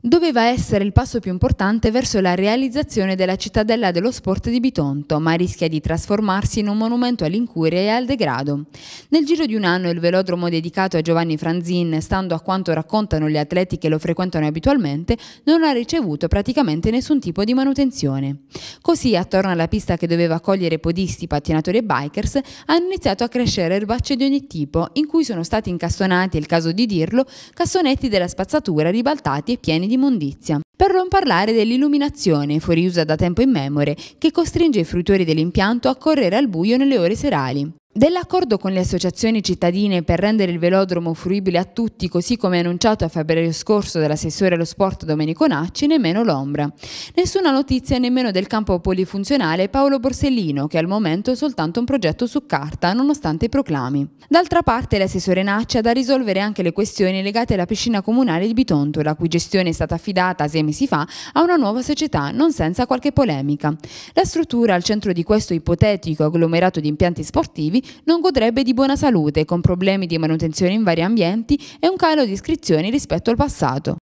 Doveva essere il passo più importante verso la realizzazione della cittadella dello sport di Bitonto, ma rischia di trasformarsi in un monumento all'incuria e al degrado. Nel giro di un anno il velodromo dedicato a Giovanni Franzin, stando a quanto raccontano gli atleti che lo frequentano abitualmente, non ha ricevuto praticamente nessun tipo di manutenzione. Così, attorno alla pista che doveva accogliere podisti, pattinatori e bikers, hanno iniziato a crescere erbacce di ogni tipo, in cui sono stati incastonati, è il caso di dirlo, cassonetti della spazzatura ribaltati e pieni di immondizia. Per non parlare dell'illuminazione, fuoriusa da tempo immemore, che costringe i fruitori dell'impianto a correre al buio nelle ore serali. Dell'accordo con le associazioni cittadine per rendere il velodromo fruibile a tutti, così come annunciato a febbraio scorso dall'assessore allo sport Domenico Nacci, nemmeno l'ombra. Nessuna notizia nemmeno del campo polifunzionale Paolo Borsellino, che al momento è soltanto un progetto su carta, nonostante i proclami. D'altra parte l'assessore Nacci ha da risolvere anche le questioni legate alla piscina comunale di Bitonto, la cui gestione è stata affidata sei mesi fa a una nuova società, non senza qualche polemica. La struttura al centro di questo ipotetico agglomerato di impianti sportivi non godrebbe di buona salute, con problemi di manutenzione in vari ambienti e un calo di iscrizioni rispetto al passato.